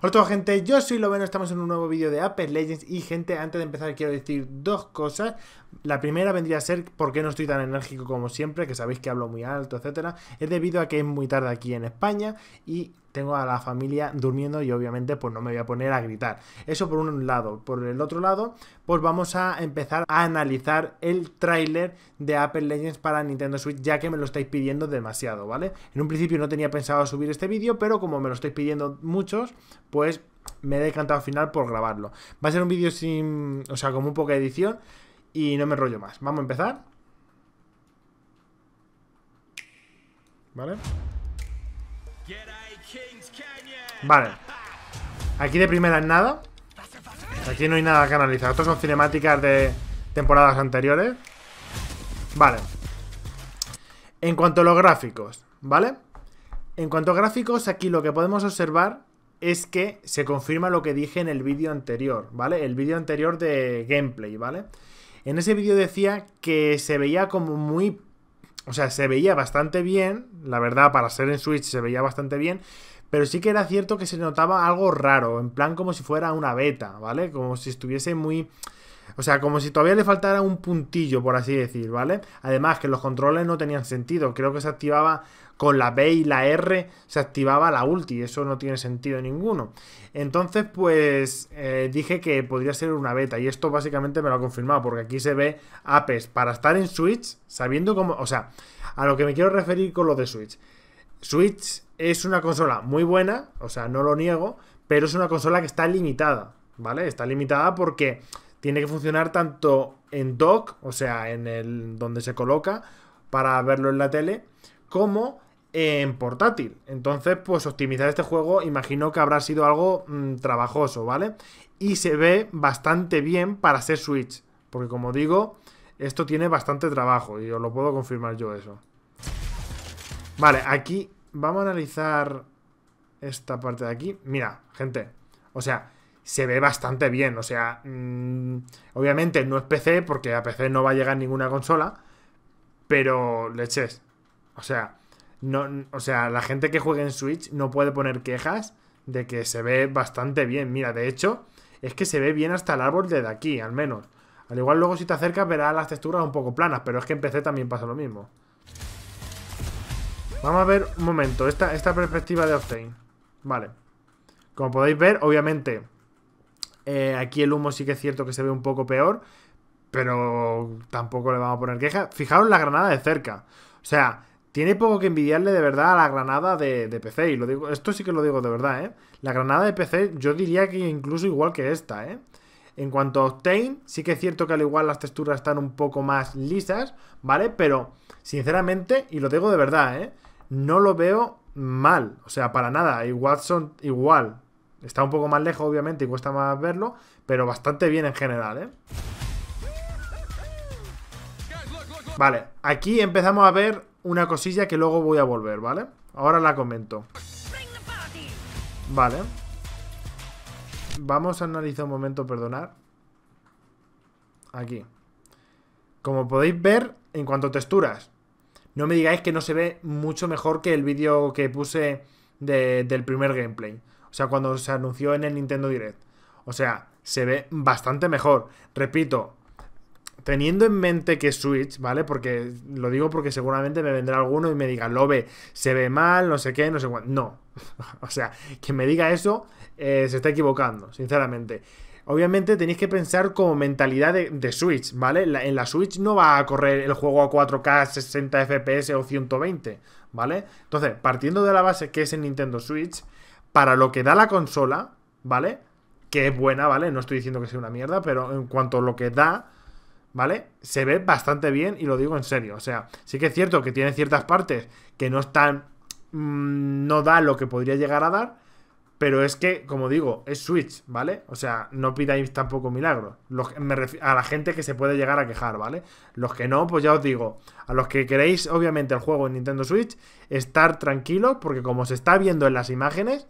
Hola toda gente, yo soy Loveno, estamos en un nuevo vídeo de Apple Legends y gente, antes de empezar quiero decir dos cosas. La primera vendría a ser por qué no estoy tan enérgico como siempre, que sabéis que hablo muy alto, etcétera. Es debido a que es muy tarde aquí en España y tengo a la familia durmiendo y obviamente pues no me voy a poner a gritar. Eso por un lado. Por el otro lado, pues vamos a empezar a analizar el tráiler de Apple Legends para Nintendo Switch, ya que me lo estáis pidiendo demasiado, ¿vale? En un principio no tenía pensado subir este vídeo, pero como me lo estáis pidiendo muchos, pues me he decantado al final por grabarlo. Va a ser un vídeo sin, o sea, con muy poca edición y no me rollo más. Vamos a empezar. ¿Vale? Vale. Aquí de primera en nada. Aquí no hay nada que analizar. Esto son cinemáticas de temporadas anteriores. Vale. En cuanto a los gráficos, ¿vale? En cuanto a gráficos, aquí lo que podemos observar es que se confirma lo que dije en el vídeo anterior, ¿vale? El vídeo anterior de gameplay, ¿vale? En ese vídeo decía que se veía como muy... O sea, se veía bastante bien, la verdad, para ser en Switch se veía bastante bien, pero sí que era cierto que se notaba algo raro, en plan como si fuera una beta, ¿vale? Como si estuviese muy... O sea, como si todavía le faltara un puntillo, por así decir, ¿vale? Además, que los controles no tenían sentido. Creo que se activaba con la B y la R, se activaba la ulti. Eso no tiene sentido ninguno. Entonces, pues eh, dije que podría ser una beta. Y esto básicamente me lo ha confirmado, porque aquí se ve Apes para estar en Switch, sabiendo cómo. O sea, a lo que me quiero referir con lo de Switch Switch es una consola muy buena, o sea, no lo niego, pero es una consola que está limitada, ¿vale? Está limitada porque tiene que funcionar tanto en dock, o sea, en el donde se coloca para verlo en la tele, como en portátil. Entonces, pues optimizar este juego imagino que habrá sido algo mm, trabajoso, ¿vale? Y se ve bastante bien para ser Switch, porque como digo, esto tiene bastante trabajo y os lo puedo confirmar yo eso. Vale, aquí vamos a analizar esta parte de aquí. Mira, gente, o sea, se ve bastante bien. O sea, mm, obviamente no es PC porque a PC no va a llegar ninguna consola, pero leches. O sea, no, o sea, la gente que juegue en Switch no puede poner quejas de que se ve bastante bien. Mira, de hecho, es que se ve bien hasta el árbol desde aquí, al menos. Al igual luego si te acercas verás las texturas un poco planas, pero es que en PC también pasa lo mismo. Vamos a ver un momento, esta, esta perspectiva de Octane. Vale. Como podéis ver, obviamente, eh, aquí el humo sí que es cierto que se ve un poco peor, pero tampoco le vamos a poner queja. Fijaros la granada de cerca. O sea, tiene poco que envidiarle de verdad a la granada de, PC. Y lo digo, esto sí que lo digo de verdad, ¿eh? La granada de PC yo diría que incluso igual que esta, ¿eh? En cuanto a Octane, sí que es cierto que al igual las texturas están un poco más lisas, ¿vale? Pero, sinceramente, y lo digo de verdad, ¿eh? no lo veo mal, o sea, para nada. Y Watson igual. Está un poco más lejos, obviamente, y cuesta más verlo, pero bastante bien en general, ¿eh? Vale, aquí empezamos a ver una cosilla que luego voy a volver, ¿vale? Ahora la comento. Vale. Vamos a analizar un momento, perdonar. Aquí. Como podéis ver, en cuanto a texturas, no me digáis que no se ve mucho mejor que el vídeo que puse del primer gameplay. O sea, cuando se anunció en el Nintendo Direct. O sea, se ve bastante mejor. Repito, teniendo en mente que Switch, ¿vale? Porque lo digo porque seguramente me vendrá alguno y me diga, lo ve, se ve mal, no sé qué, no sé cuánto. No. o sea, quien me diga eso eh, se está equivocando, sinceramente obviamente tenéis que pensar como mentalidad de, Switch, ¿vale? en la Switch no va a correr el juego a 4K, 60 FPS o 120, ¿vale? Entonces, partiendo de la base que es el Nintendo Switch, para lo que da la consola, ¿vale? Que es buena, ¿vale? No estoy diciendo que sea una mierda, pero en cuanto a lo que da, ¿vale? Se ve bastante bien y lo digo en serio. O sea, sí que es cierto que tiene ciertas partes que no están... Mm, no da lo que podría llegar a dar, pero es que, como digo, es Switch, ¿vale? O sea, no pidáis tampoco milagros. a la gente que se puede llegar a quejar, ¿vale? Los que no, pues ya os digo. A los que queréis, obviamente, el juego en Nintendo Switch, estar tranquilos, porque como se está viendo en las imágenes,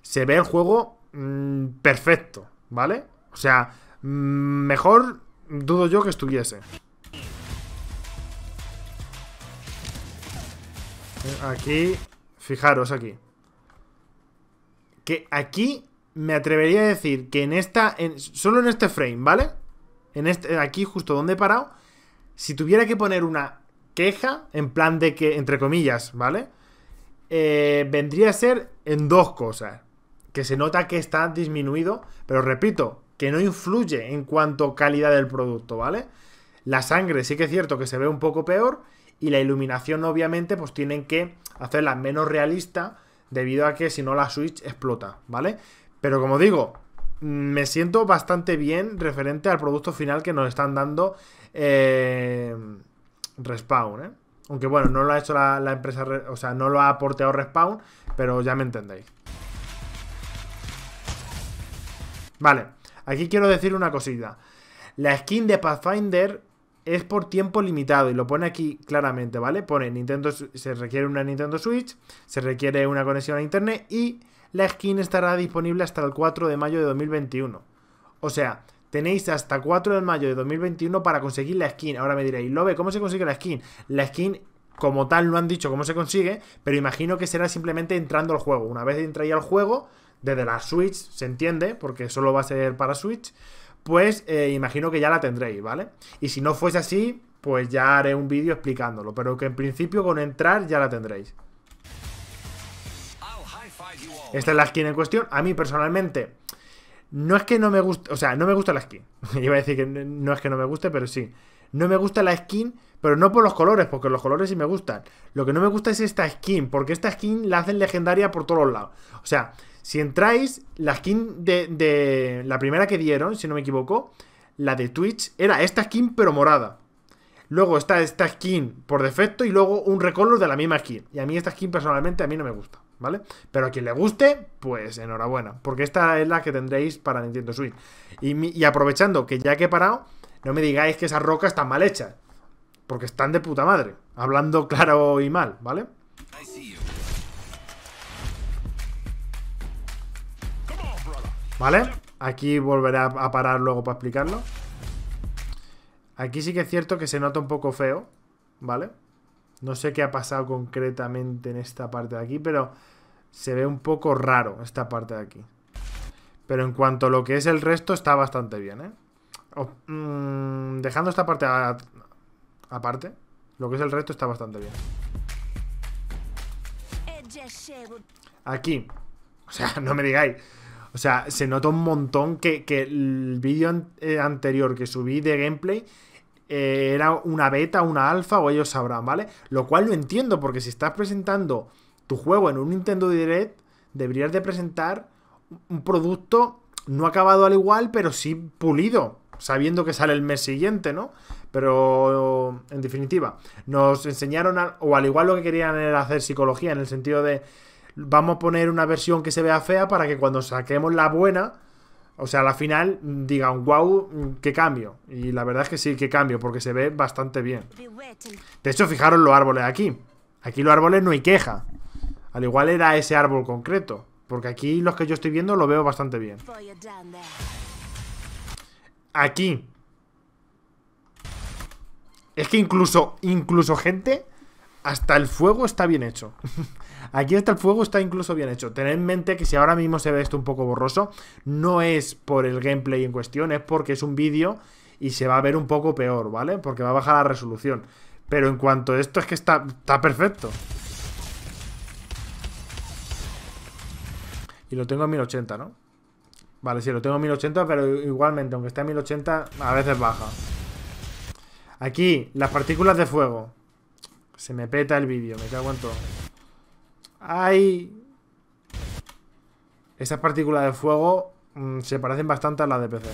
se ve el juego mm, perfecto, ¿vale? O sea, mm, mejor dudo yo que estuviese. Aquí, fijaros aquí que aquí me atrevería a decir que en esta, en, solo en este frame, ¿vale? En este, aquí justo donde he parado, si tuviera que poner una queja, en plan de que, entre comillas, ¿vale? Eh, vendría a ser en dos cosas. Que se nota que está disminuido, pero repito, que no influye en cuanto calidad del producto, ¿vale? La sangre sí que es cierto que se ve un poco peor y la iluminación obviamente pues tienen que hacerla menos realista debido a que si no la Switch explota, ¿vale? Pero como digo, me siento bastante bien referente al producto final que nos están dando eh, Respawn, ¿eh? Aunque bueno, no lo ha hecho la, la empresa, o sea, no lo ha aporteado Respawn, pero ya me entendéis. Vale, aquí quiero decir una cosita. La skin de Pathfinder es por tiempo limitado y lo pone aquí claramente, ¿vale? Pone Nintendo, se requiere una Nintendo Switch, se requiere una conexión a internet y la skin estará disponible hasta el 4 de mayo de 2021. O sea, tenéis hasta 4 de mayo de 2021 para conseguir la skin. Ahora me diréis, Lobe, ¿cómo se consigue la skin? La skin como tal no han dicho cómo se consigue, pero imagino que será simplemente entrando al juego. Una vez entráis al juego, desde la Switch, se entiende, porque solo va a ser para Switch pues eh, imagino que ya la tendréis, ¿vale? Y si no fuese así, pues ya haré un vídeo explicándolo, pero que en principio con entrar ya la tendréis. Esta es la skin en cuestión. A mí personalmente, no es que no me guste, o sea, no me gusta la skin. Iba a decir que no es que no me guste, pero sí. No me gusta la skin, pero no por los colores, porque los colores sí me gustan. Lo que no me gusta es esta skin, porque esta skin la hacen legendaria por todos lados. O sea, si entráis, la skin de, de, la primera que dieron, si no me equivoco, la de Twitch, era esta skin pero morada. Luego está esta skin por defecto y luego un recolor de la misma skin. Y a mí esta skin personalmente a mí no me gusta, ¿vale? Pero a quien le guste, pues enhorabuena. Porque esta es la que tendréis para Nintendo Switch. Y, y aprovechando que ya que he parado, no me digáis que esas rocas están mal hechas. Porque están de puta madre. Hablando claro y mal, ¿vale? ¿Vale? Aquí volveré a parar luego para explicarlo. Aquí sí que es cierto que se nota un poco feo, ¿vale? No sé qué ha pasado concretamente en esta parte de aquí, pero se ve un poco raro esta parte de aquí. Pero en cuanto a lo que es el resto, está bastante bien, ¿eh? Mm, dejando esta parte aparte, lo que es el resto está bastante bien. Aquí. O sea, no me digáis. O sea, se nota un montón que, el vídeo eh, anterior que subí de gameplay eh, era una beta, una alfa, o ellos sabrán, ¿vale? Lo cual lo entiendo, porque si estás presentando tu juego en un Nintendo Direct, deberías de presentar un producto no acabado al igual, pero sí pulido, sabiendo que sale el mes siguiente, ¿no? Pero, en definitiva, nos enseñaron, o al igual lo que querían era hacer psicología, en el sentido de vamos a poner una versión que se vea fea para que cuando saquemos la buena, o sea, la final, un wow, qué cambio. Y la verdad es que sí, qué cambio, porque se ve bastante bien. De hecho, fijaros los árboles aquí. Aquí los árboles no hay queja. Al igual era ese árbol concreto. Porque aquí los que yo estoy viendo lo veo bastante bien. Aquí. Es que incluso, incluso gente, hasta el fuego está bien hecho. Aquí hasta el fuego está incluso bien hecho. Tened en mente que si ahora mismo se ve esto un poco borroso, no es por el gameplay en cuestión, es porque es un vídeo y se va a ver un poco peor, ¿vale? Porque va a bajar la resolución. Pero en cuanto a esto es que está, está perfecto. Y lo tengo en 1080, ¿no? Vale, sí, lo tengo en 1080, pero igualmente, aunque esté en 1080, a veces baja. Aquí, las partículas de fuego. Se me peta el vídeo, me cago en todo. Ay Esas partículas de fuego mm, se parecen bastante a las de PC. ¿eh?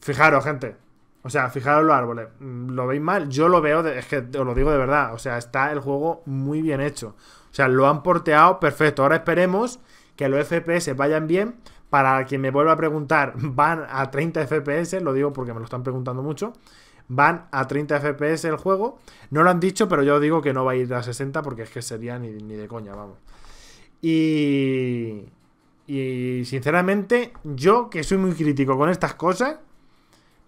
Fijaros, gente. O sea, fijaros los árboles. Mm, ¿Lo veis mal? Yo lo veo, es que os lo digo de verdad. O sea, está el juego muy bien hecho. O sea, lo han porteado perfecto. Ahora esperemos que los FPS vayan bien. Para quien me vuelva a preguntar, van a 30 FPS, lo digo porque me lo están preguntando mucho van a 30 FPS el juego. No lo han dicho, pero yo digo que no va a ir a 60 porque es que sería ni, de coña, vamos. Y, y sinceramente, yo que soy muy crítico con estas cosas,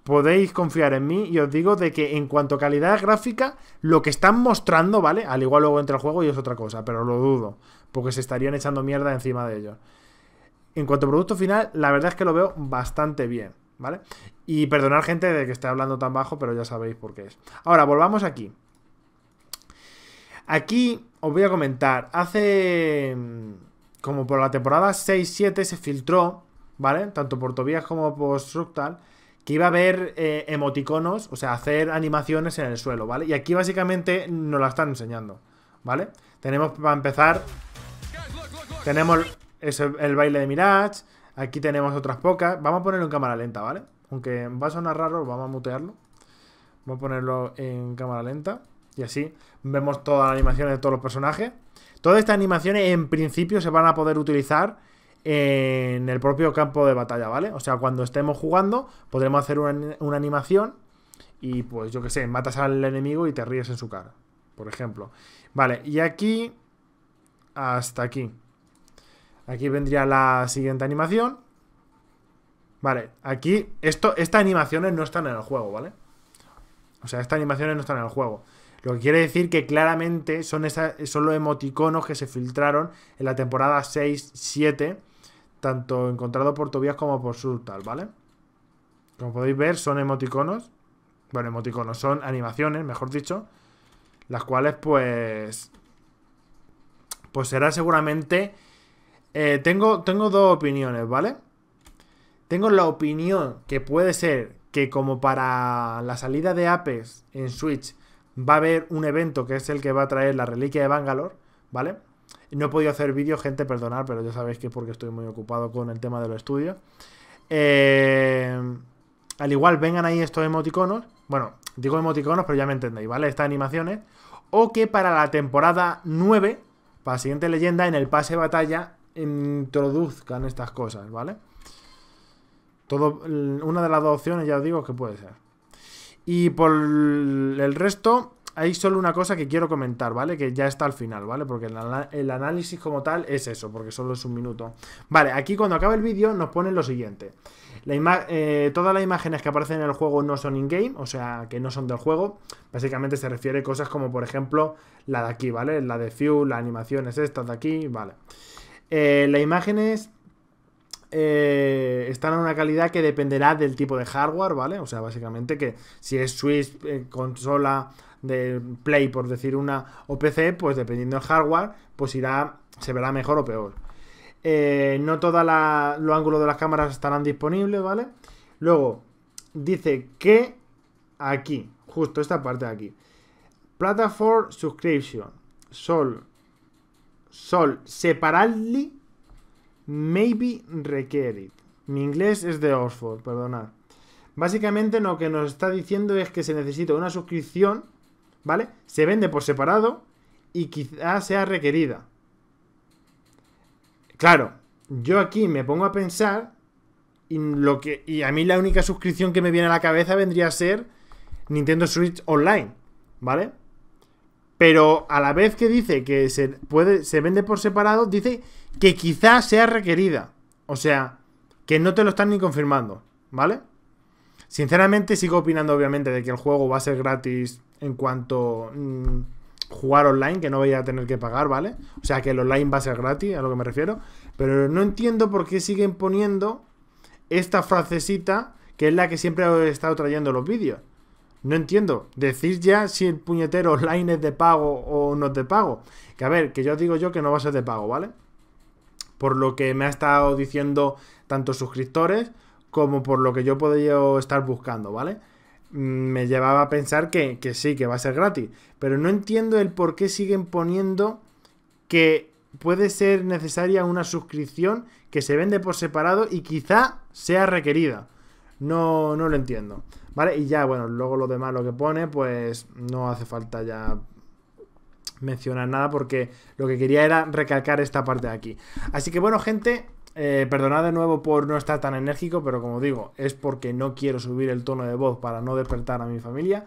podéis confiar en mí y os digo de que en cuanto a calidad gráfica, lo que están mostrando, ¿vale? Al igual luego entra el juego y es otra cosa, pero lo dudo, porque se estarían echando mierda encima de ellos. En cuanto a producto final, la verdad es que lo veo bastante bien. ¿vale? Y perdonar gente de que esté hablando tan bajo, pero ya sabéis por qué es. Ahora, volvamos aquí. Aquí os voy a comentar, hace mm, como por la temporada 6-7 se filtró, ¿vale? Tanto por Tobias como por Structal, que iba a haber eh, emoticonos, o sea, hacer animaciones en el suelo, ¿vale? Y aquí básicamente nos la están enseñando, ¿vale? Tenemos para empezar, tenemos el baile de Mirage, Aquí tenemos otras pocas. Vamos a ponerlo en cámara lenta, ¿vale? Aunque va a sonar raro, vamos a mutearlo. Vamos a ponerlo en cámara lenta. Y así vemos todas las animaciones de todos los personajes. Todas estas animaciones en principio se van a poder utilizar en el propio campo de batalla, ¿vale? O sea, cuando estemos jugando podremos hacer una, animación y pues yo qué sé, matas al enemigo y te ríes en su cara, por ejemplo. Vale, y aquí hasta aquí. Aquí vendría la siguiente animación. Vale, aquí, esto, estas animaciones no están en el juego, ¿vale? O sea, estas animaciones no están en el juego. Lo que quiere decir que claramente son, son los emoticonos que se filtraron en la temporada 6-7, tanto encontrado por Tobias como por Surtal, ¿vale? Como podéis ver, son emoticonos. Bueno, emoticonos, son animaciones, mejor dicho. Las cuales, pues. Pues será seguramente eh, tengo, tengo dos opiniones, ¿vale? Tengo la opinión que puede ser que como para la salida de Apex en Switch va a haber un evento que es el que va a traer la reliquia de Bangalore, ¿vale? No he podido hacer vídeo, gente, perdonar, pero ya sabéis que porque estoy muy ocupado con el tema de los estudios. Eh, al igual vengan ahí estos emoticonos, bueno, digo emoticonos, pero ya me entendéis, ¿vale? Estas animaciones. O que para la temporada 9, para la siguiente leyenda, en el pase batalla introduzcan estas cosas, ¿vale? Todo, una de las dos opciones ya os digo que puede ser. Y por el resto, hay solo una cosa que quiero comentar, ¿vale? Que ya está al final, ¿vale? Porque el, análisis como tal es eso, porque solo es un minuto. Vale, aquí cuando acaba el vídeo nos ponen lo siguiente. La eh, todas las imágenes que aparecen en el juego no son in-game, o sea, que no son del juego. Básicamente se refiere a cosas como, por ejemplo, la de aquí, ¿vale? La de Few, las animaciones estas de aquí, ¿vale? vale eh, las imágenes eh, están a una calidad que dependerá del tipo de hardware, ¿vale? O sea, básicamente que si es Switch, eh, consola de Play, por decir una, o PC, pues dependiendo del hardware, pues irá, se verá mejor o peor. no todos los ángulos de las cámaras estarán disponibles, ¿vale? Luego, dice que aquí, justo esta parte de aquí, Plataform Subscription, Sol, sol separadly maybe required. Mi inglés es de Oxford, perdonad. Básicamente lo que nos está diciendo es que se necesita una suscripción, ¿vale? Se vende por separado y quizás sea requerida. Claro, yo aquí me pongo a pensar y, lo que, y a mí la única suscripción que me viene a la cabeza vendría a ser Nintendo Switch Online, ¿vale? pero a la vez que dice que se, puede, se vende por separado, dice que quizás sea requerida. O sea, que no te lo están ni confirmando, ¿vale? Sinceramente sigo opinando obviamente de que el juego va a ser gratis en cuanto mm, jugar online, que no voy a tener que pagar, ¿vale? O sea, que el online va a ser gratis, a lo que me refiero. Pero no entiendo por qué siguen poniendo esta frasecita que es la que siempre he estado trayendo los vídeos. No entiendo. decir ya si el puñetero online es de pago o no es de pago. Que a ver, que yo digo yo que no va a ser de pago, ¿vale? Por lo que me ha estado diciendo tanto suscriptores como por lo que yo podría estar buscando, ¿vale? Mm, me llevaba a pensar que, que sí, que va a ser gratis. Pero no entiendo el por qué siguen poniendo que puede ser necesaria una suscripción que se vende por separado y quizá sea requerida no, no lo entiendo. ¿Vale? Y ya, bueno, luego lo demás, lo que pone, pues no hace falta ya mencionar nada porque lo que quería era recalcar esta parte de aquí. Así que bueno, gente, eh, perdonad de nuevo por no estar tan enérgico, pero como digo, es porque no quiero subir el tono de voz para no despertar a mi familia.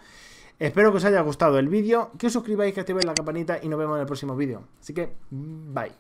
Espero que os haya gustado el vídeo, que os suscribáis, que activéis la campanita y nos vemos en el próximo vídeo. Así que, bye.